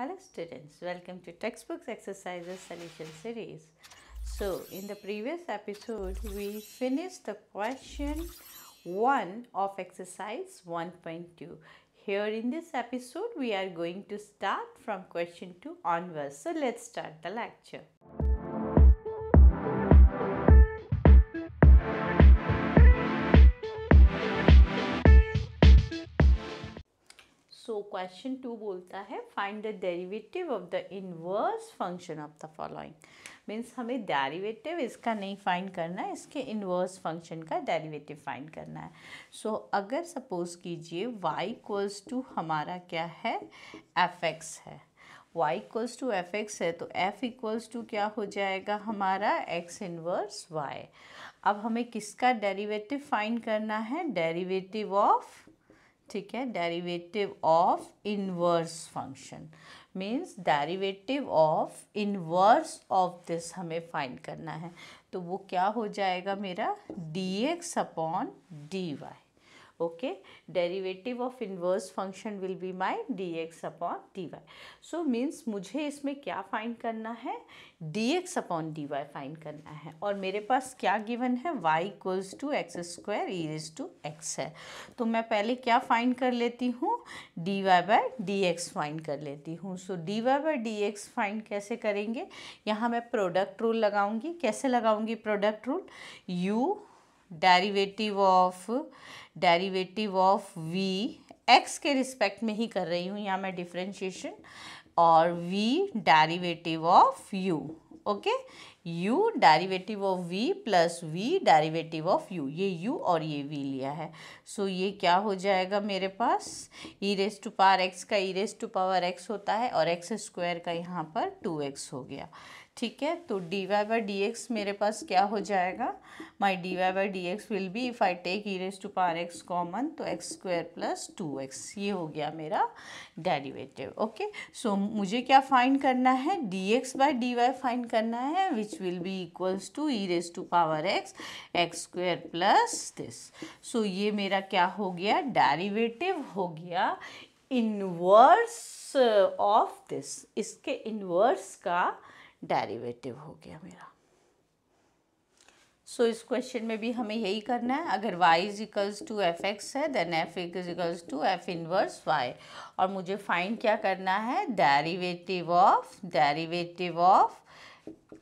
Hello students, welcome to Textbooks Exercises Solution Series. So in the previous episode, we finished the question 1 of exercise 1.2. Here in this episode, we are going to start from question 2 onwards. So let's start the lecture. So question two बोलता है find the derivative of the inverse function of the following means हमें derivative इसका नहीं find करना है इसके inverse function का derivative find करना है सो so, अगर सपोज कीजिए y इक्वल्स टू हमारा क्या है एफ एक्स है y equals to f x है तो f इक्वल्स टू क्या हो जाएगा हमारा x इनवर्स y अब हमें किसका डेरिवेटिव फाइंड करना है डेरिवेटिव ऑफ ठीक है derivative of inverse function means derivative of inverse of this हमें फाइंड करना है तो वो क्या हो जाएगा मेरा d x upon d y okay derivative of inverse function will be my dx upon dy so means मुझे इसमें क्या find करना है dx upon dy find करना है और मेरे पास क्या given है y equals to x square e raised to x है तो मैं पहले क्या find कर लेती हूँ dy by dx find कर लेती हूँ so dy by dx find कैसे करेंगे यहाँ मैं product rule लगाऊंगी कैसे लगाऊंगी product rule u derivative of derivative of v x के रिस्पेक्ट में ही कर रही हूँ यहाँ मैं डिफ्रेंशिएशन और v derivative of u okay u derivative of v plus v derivative of u ये यू और ये वी लिया है सो so, ये क्या हो जाएगा मेरे पास e raise to power x का e raise to power x होता है और एक्स स्क्वायर का यहाँ पर टू एक्स हो गया ठीक है तो d y by d x मेरे पास क्या हो जाएगा my d y by d x will be if I take e raise to power x common तो x square plus two x ये हो गया मेरा डेरिवेटिव ओके सो मुझे क्या फाइंड करना है d x by d y find करना है which will be equals to e raise to power x x square plus this so ये मेरा क्या हो गया डेरिवेटिव हो गया इनवर्स ऑफ दिस इसके इनवर्स का डेरिवेटिव हो गया मेरा सो so, इस क्वेश्चन में भी हमें यही करना है अगर y is equals to f x है then f is equals to f inverse y और मुझे फाइंड क्या करना है derivative of derivative of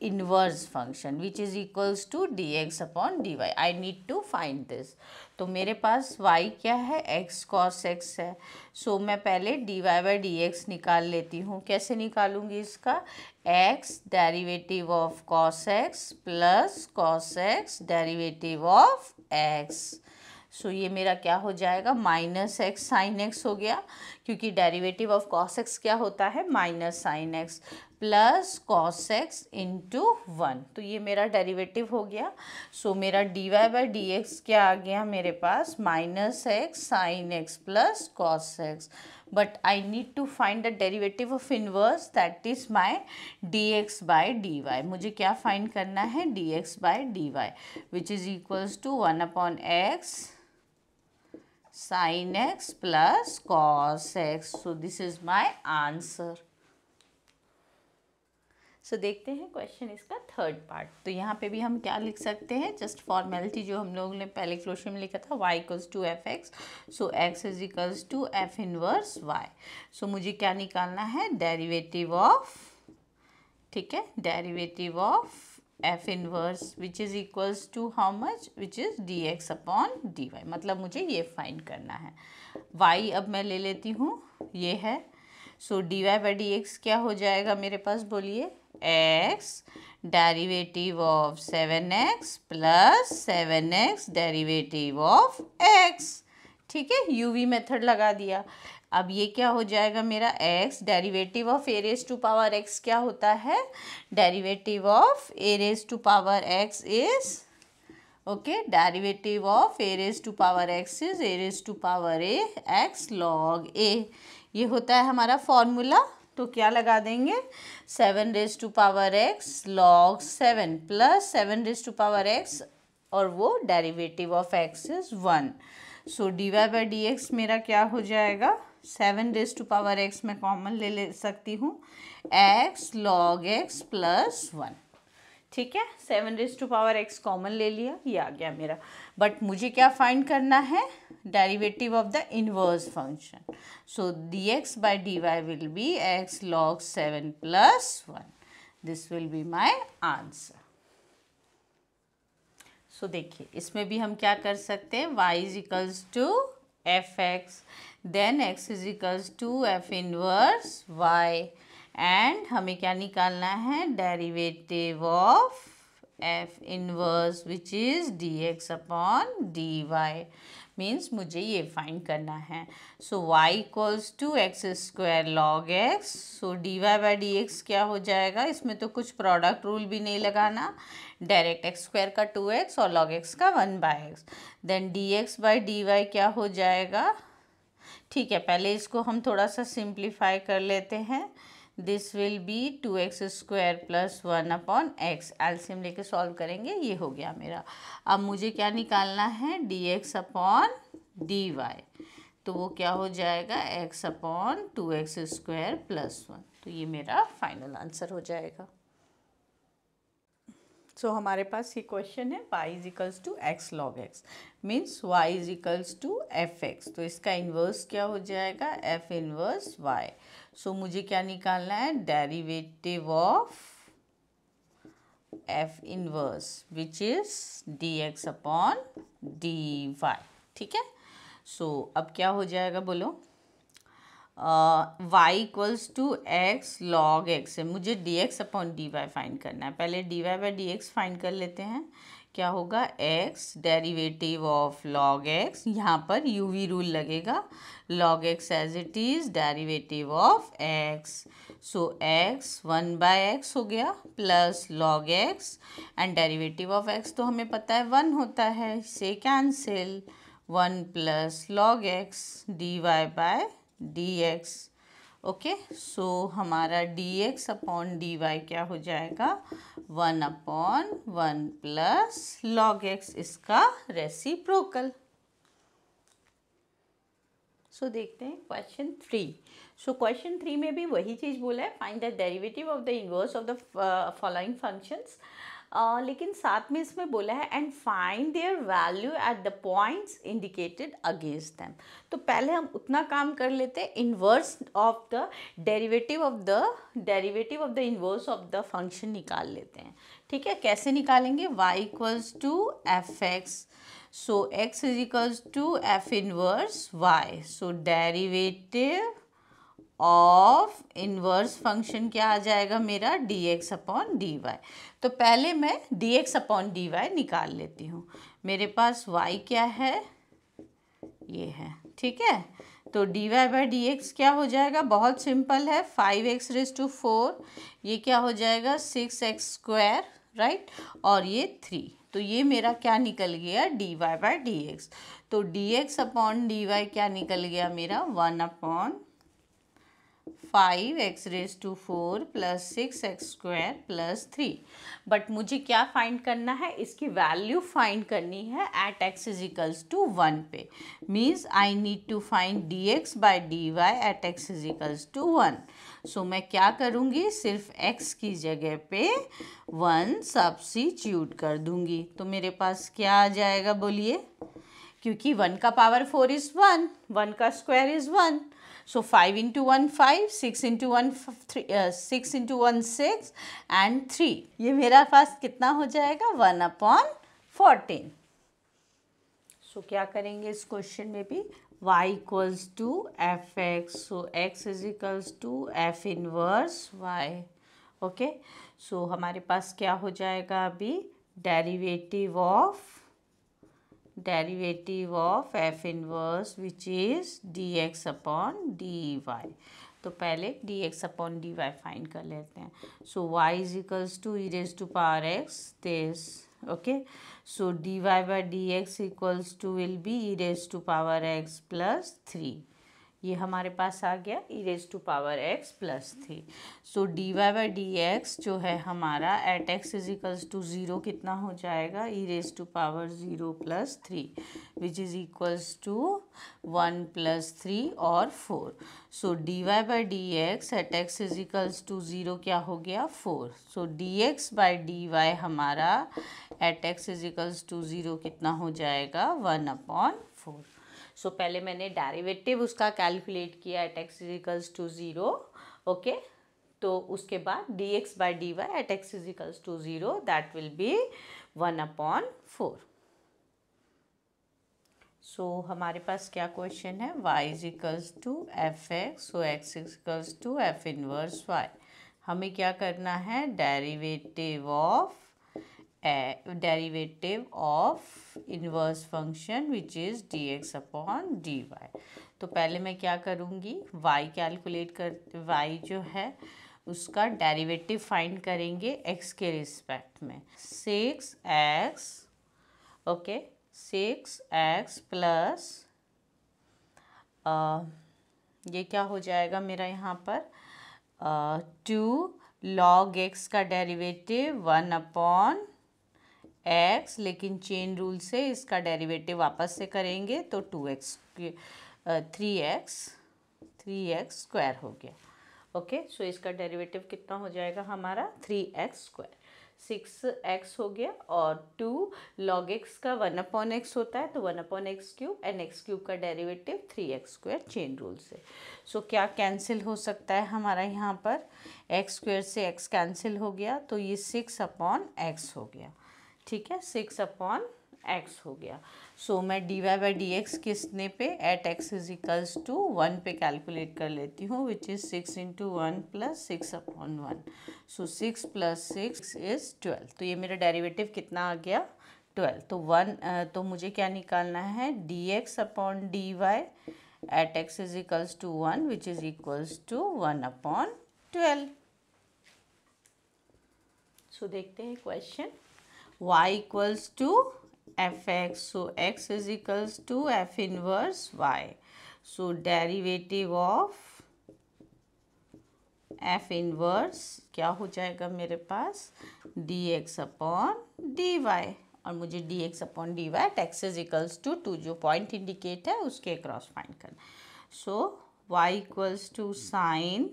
inverse function which is equals to d x upon d y I need to find this तो मेरे पास Y क्या है एक्स कॉस एक्स है सो so, मैं पहले d y by d x निकाल लेती हूँ कैसे निकालूंगी इसका x derivative of cos x plus cos x derivative of x so ये मेरा क्या हो जाएगा माइनस एक्स साइन एक्स हो गया क्योंकि डेरिवेटिव ऑफ कॉस एक्स क्या होता है minus sine x plus cos x into one तो ये मेरा डेरिवेटिव हो गया सो so, मेरा d y by d x क्या आ गया मेरे पास minus x sine x plus cos x but I need to find the derivative of inverse that is my d x by d y मुझे क्या find करना है d x by d y which is equals to one upon x sine x plus cos x so this is my answer so so, देखते हैं question इसका third part तो यहाँ पे भी हम क्या लिख सकते हैं जस्ट फॉर्मेलिटी जो हम लोगों ने पहले क्वेश्चन में लिखा था y equals to f x so x is equals to f inverse y so मुझे क्या निकालना है डेरिवेटिव ऑफ ठीक है derivative of f inverse which is equals to how much which is d x upon d y मतलब मुझे ये find करना है y अब मैं ले लेती हूँ ये है so d y by d x क्या हो जाएगा मेरे पास बोलिए x derivative of seven x plus seven x derivative of x ठीक है यू वी मेथड लगा दिया अब ये क्या हो जाएगा मेरा x derivative of a raise to power x क्या होता है derivative of a raise to power x is okay derivative of a raise to power x is a raise to power a x log a ये होता है हमारा formula तो क्या लगा देंगे seven raise to power x log seven plus seven raise to power x और वो derivative of x is one so d y by d x मेरा क्या हो जाएगा seven raise to power x मैं कॉमन ले ले सकती हूँ x log x plus one ठीक है seven raise to power x common ले लिया ये आ गया मेरा बट मुझे क्या फाइंड करना है derivative of the inverse function so d x by d y will be x log seven plus one this will be my answer so देखिए इसमें भी हम क्या कर सकते हैं y is equals to f x then x is to f inverse y and हमें क्या निकालना है derivative of f inverse which is d x upon d y means मुझे ये फाइंड करना है so y equals to x square log x so d y by d x क्या हो जाएगा इसमें तो कुछ प्रोडक्ट रूल भी नहीं लगाना डायरेक्ट एक्स स्क्वायर का टू एक्स और लॉग एक्स का one by x then d x by d y क्या हो जाएगा ठीक है पहले इसको हम थोड़ा सा सिंप्लीफाई कर लेते हैं this will be two x square plus one upon x एल्सियम लेके सॉल्व करेंगे ये हो गया मेरा अब मुझे क्या निकालना है d x upon d y तो वो क्या हो जाएगा x upon two x square plus one तो ये मेरा फाइनल आंसर हो जाएगा सो so, हमारे पास ये क्वेश्चन है y is equals to x log x means y is equals to f x तो इसका इन्वर्स क्या हो जाएगा f inverse y so so, मुझे क्या निकालना है derivative of f inverse which is d x upon d y ठीक है सो so, अब क्या हो जाएगा बोलो y equals to x log x है मुझे d x upon d y find करना है पहले d y by d x find कर लेते हैं क्या होगा x derivative of log x यहाँ पर यू वी रूल लगेगा log x as it is derivative of x so x one by x हो गया plus log x and derivative of x तो हमें पता है वन होता है इसे cancel one plus log x d y by dx okay so हमारा dx अपॉन डी वाई क्या हो जाएगा one upon one plus log x इसका रेसिप्रोकल सो so, देखते हैं question three so question three में भी वही चीज़ बोला है find the derivative of the inverse of the following functions आ, लेकिन साथ में इसमें बोला है and find their value at the points indicated against them तो पहले हम उतना काम कर लेते हैं inverse of the derivative of the derivative of the inverse of the function निकाल लेते हैं ठीक है कैसे निकालेंगे y equals to f x so x is equals to f inverse y so derivative of inverse function क्या आ जाएगा मेरा d x upon d y तो पहले मैं d x upon d y निकाल लेती हूँ मेरे पास वाई क्या है ये है ठीक है तो d y by d x क्या हो जाएगा बहुत सिंपल है five x raise to four ये क्या हो जाएगा सिक्स एक्स स्क्वायर राइट और ये थ्री तो ये मेरा क्या निकल गया d y by d x तो d x upon d y क्या निकल गया मेरा one upon five x raise to four plus six x square plus three but मुझे क्या फाइंड करना है इसकी वैल्यू फाइंड करनी है at x is to one पे means I need to find d x by d y at x is to one so मैं क्या करूँगी सिर्फ एक्स की जगह पे वन सब्सिट्यूट कर दूँगी तो मेरे पास क्या आ जाएगा बोलिए क्योंकि वन का power four is one one का square is one So 5 into 1 5, 6 into 1 3, uh, 6 into 1 6 and 3. ये मेरा पास कितना हो जाएगा 1 अपॉन फोर्टीन सो क्या करेंगे इस क्वेश्चन में भी y equals to f x so x is equals to f inverse y okay okay? So so, हमारे पास क्या हो जाएगा अभी derivative of of f inverse which is d x upon d y तो पहले d x upon d y find कर लेते हैं सो वाई is equals to e raise to power x this okay so d y by d x equals to will be e raise to power x plus three ये हमारे पास आ गया e raise to power x plus three so d y by d x जो है हमारा at x is to zero कितना हो जाएगा e raise to power zero plus three which is equals to one plus three और four so d y by d x at x is to zero क्या हो गया four so d x by d y हमारा at x is to zero कितना हो जाएगा one upon four सो पहले मैंने डेरिवेटिव उसका कैलकुलेट किया at x equals to zero okay तो उसके बाद d x by d y at x equals to zero that will be one upon four so हमारे पास क्या क्वेश्चन है y equals to f x so x equals to f inverse y हमें क्या करना है डेरिवेटिव ऑफ है derivative of inverse function which is d x upon d y तो पहले मैं क्या करूँगी y कैलकुलेट कर y जो है उसका डेरिवेटिव फाइंड करेंगे x के रिस्पेक्ट में six x okay six x plus ये क्या हो जाएगा मेरा यहाँ पर टू लॉग एक्स का डेरिवेटिव वन अपॉन एक्स लेकिन चेन रूल से इसका डेरिवेटिव वापस से करेंगे तो two x three x three x square हो गया ओके okay, सो so इसका डेरिवेटिव कितना हो जाएगा हमारा three x square six x हो गया और टू लॉग एक्स का वन अपॉन एक्स होता है तो one upon x cube and x cube का derivative three x square chain rule से सो so, क्या कैंसिल हो सकता है हमारा यहाँ पर एक्स स्क्वायर से एक्स कैंसिल हो गया तो ये सिक्स अपॉन एक्स हो गया ठीक है सिक्स अपॉन एक्स हो गया सो so, मैं d y by d x किसने पे at x is equals to one पे कैलकुलेट कर लेती हूँ which is six into one plus six upon one so six plus six is twelve तो ये मेरा डेरिवेटिव कितना आ गया ट्वेल्व तो वन तो मुझे क्या निकालना है d x upon d y at x is equals to one which is equals to one upon twelve so देखते हैं question y equals to fx. So, x is equals to f inverse y. So, derivative of f inverse क्या हो जाएगा मेरे पास dx अपॉन dy और मुझे dx अपॉन dy x is equals to two जो पॉइंट इंडिकेट है उसके क्रॉस फाइंड करना so so, y equals to sine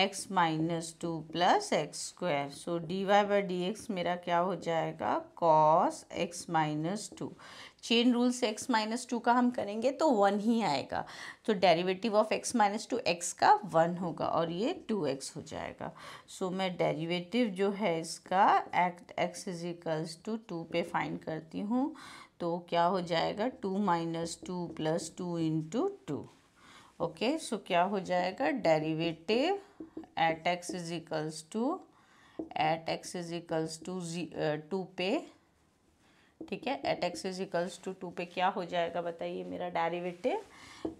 x minus two plus x square so d y by d x मेरा क्या हो जाएगा cos x minus two chain rule से एक्स माइनस टू का हम करेंगे तो वन ही आएगा तो derivative of x minus two एक्स का वन होगा और ये टू एक्स हो जाएगा सो so, मैं डेरिवेटिव जो है इसका at x is equals to two पे फाइंड करती हूँ तो क्या हो जाएगा two minus two plus two into two okay so क्या हो जाएगा derivative at x is two at x is two जी टू पे ठीक है at x is two two पे क्या हो जाएगा बताइए मेरा derivative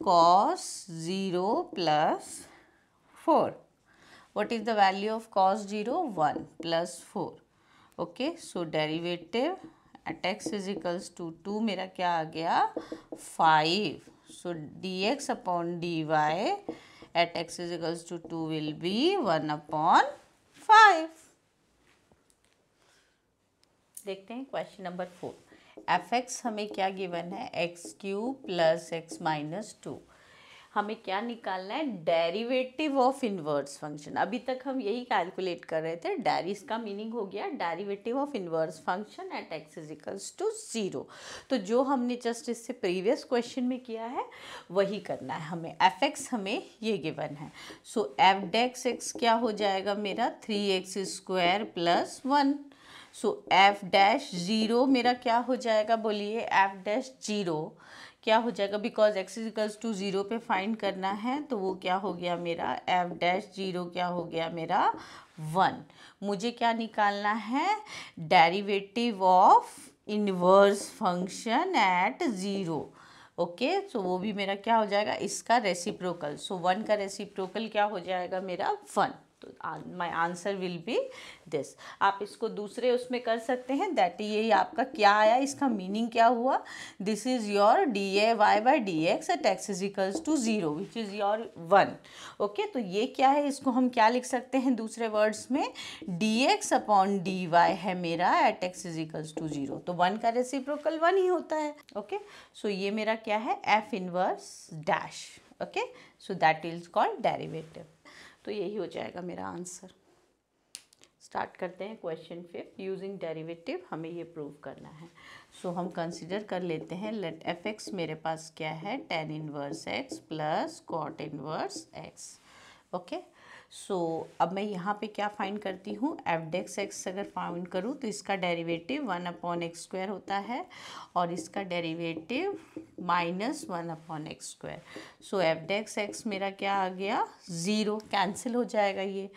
cos zero plus four what is the value of cos zero one plus four okay so derivative at x equals to two मेरा क्या आ गया five so dx upon dy at x is equals to 2 will be 1 upon 5. देखते हैं question number four f x हमें क्या given है x cube plus x minus two हमें क्या निकालना है डेरिवेटिव ऑफ इन्वर्स फंक्शन अभी तक हम यही कैलकुलेट कर रहे थे डेरिस का मीनिंग हो गया derivative of inverse function at x equals to zero तो जो हमने जस्ट इससे प्रीवियस क्वेश्चन में किया है वही करना है हमें एफ एक्स हमें ये गिवन है सो एफ डेक्स एक्स क्या हो जाएगा मेरा three x square plus one so f dash zero मेरा क्या हो जाएगा बोलिए एफ डैश ज़ीरो क्या हो जाएगा because x equals to zero पे फाइंड करना है तो वो क्या हो गया मेरा एफ डैश जीरो क्या हो गया मेरा वन मुझे क्या निकालना है derivative of inverse function at zero okay so वो भी मेरा क्या हो जाएगा इसका रेसिप्रोकल सो so वन का रेसिप्रोकल क्या हो जाएगा मेरा वन तो my answer will be this आप इसको दूसरे उसमें कर सकते हैं दैट ये आपका क्या आया इसका मीनिंग क्या हुआ this is your d a y by d x at x is equals to zero which is your one okay तो ये क्या है इसको हम क्या लिख सकते हैं दूसरे वर्ड्स में d x upon d y है मेरा at x is equals to zero तो वन का रेसिप्रोकल वन ही होता है ओके okay? सो so ये मेरा क्या है f inverse dash okay so that is called derivative तो यही हो जाएगा मेरा आंसर स्टार्ट करते हैं क्वेश्चन फिफ्थ यूजिंग डेरिवेटिव हमें ये प्रूव करना है सो so, हम कंसिडर कर लेते हैं लेट एफ एक्स मेरे पास क्या है tan inverse x plus cot inverse x okay so so, अब मैं यहाँ पे क्या फाइंड करती हूँ एफ डेक्स एक्स अगर फाइंड करूँ तो इसका derivative one upon x square होता है और इसका derivative minus one upon x square so f dash x मेरा क्या आ गया ज़ीरो कैंसिल हो जाएगा ये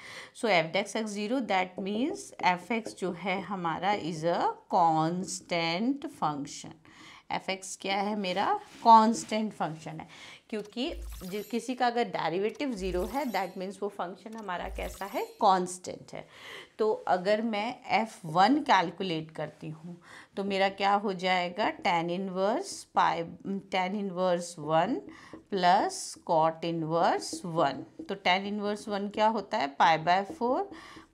so f dash x zero that means f x जो है हमारा is a constant function f x क्या है मेरा कॉन्स्टेंट फंक्शन है क्योंकि किसी का अगर डेरिवेटिव ज़ीरो है दैट मीन्स वो फंक्शन हमारा कैसा है कांस्टेंट है तो अगर मैं एफ़ वन कैलकुलेट करती हूँ तो मेरा क्या हो जाएगा tan inverse pi tan inverse one plus cot inverse one तो टेन इनवर्स वन क्या होता है pi by four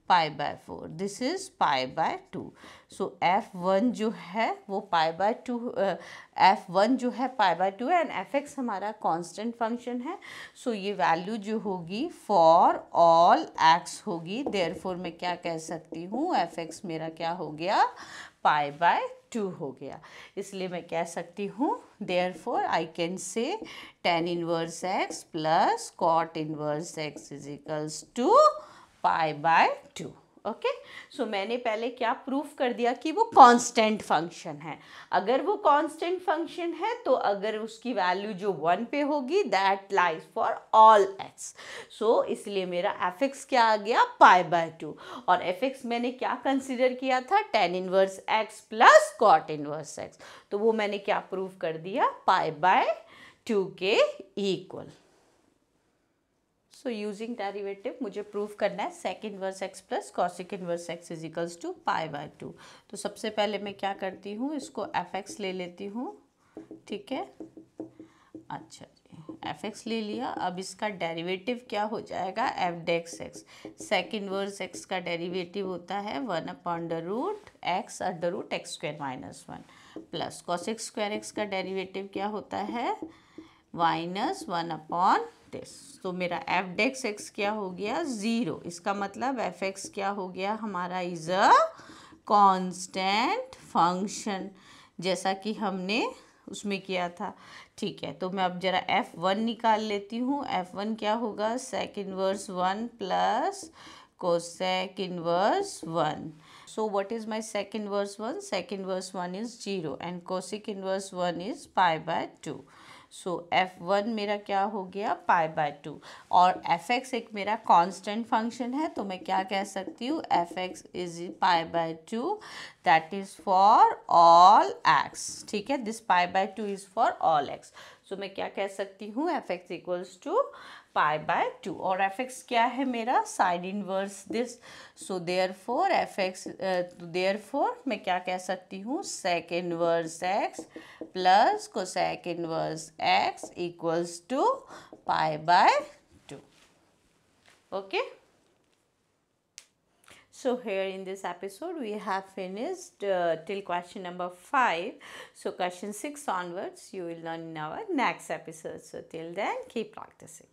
pi by four this is pi by two so f one जो है वो pi by two f one जो है pi by two and f x हमारा कांस्टेंट फंक्शन है सो so ये वैल्यू जो होगी फॉर ऑल एक्स होगी देयर फोर मैं क्या कह सकती हूँ एफ एक्स मेरा क्या हो गया पाई बाय टू हो गया इसलिए मैं कह सकती हूँ therefore I can say tan inverse x plus cot inverse x equals to pi by two okay so मैंने पहले क्या प्रूफ कर दिया कि वो कांस्टेंट फंक्शन है अगर वो कांस्टेंट फंक्शन है तो अगर उसकी वैल्यू जो वन पे होगी that lies for all x so इसलिए मेरा एफ एक्स क्या आ गया पाई बाय टू और एफ एक्स मैंने क्या कंसिडर किया था tan inverse x plus cot inverse x तो वो मैंने क्या प्रूफ कर दिया पाई बाय टू के इक्वल सो यूजिंग डेरिवेटिव मुझे प्रूव करना है sec inverse x plus cosec inverse x equals to pi by two तो सबसे पहले मैं क्या करती हूँ इसको एफ एक्स ले लेती हूँ ठीक है अच्छा जी एफ एक्स ले लिया अब इसका डेरिवेटिव क्या हो जाएगा f dash x sec inverse x का डेरिवेटिव होता है one upon the root x under root x square minus one plus cosec square x का डेरिवेटिव क्या होता है माइनस वन अपॉन दिस तो मेरा एफ डेक्स एक्स क्या हो गया ज़ीरो इसका मतलब एफ एक्स क्या हो गया हमारा इज़ अ कांस्टेंट फंक्शन जैसा कि हमने उसमें किया था ठीक है तो मैं अब ज़रा एफ वन निकाल लेती हूँ एफ वन क्या होगा sec inverse one plus cosec inverse one so what is my second inverse one sec inverse one is zero and cosec inverse one is five by two so f one मेरा क्या हो गया pi by two और f x एक मेरा constant function है तो मैं क्या कह सकती हूँ f x is pi by two that is for all x ठीक है this pi by two is for all x so मैं क्या कह सकती हूँ f x equals to pi by two और एफ एक्स क्या है मेरा sine inverse this so therefore f x there four मैं क्या कह सकती हूँ सेक inverse x plus cosec inverse x equals to pi by two okay So here in this episode we have finished uh, till question number 5. So question 6 onwards you will learn in our next episode. So till then keep practicing.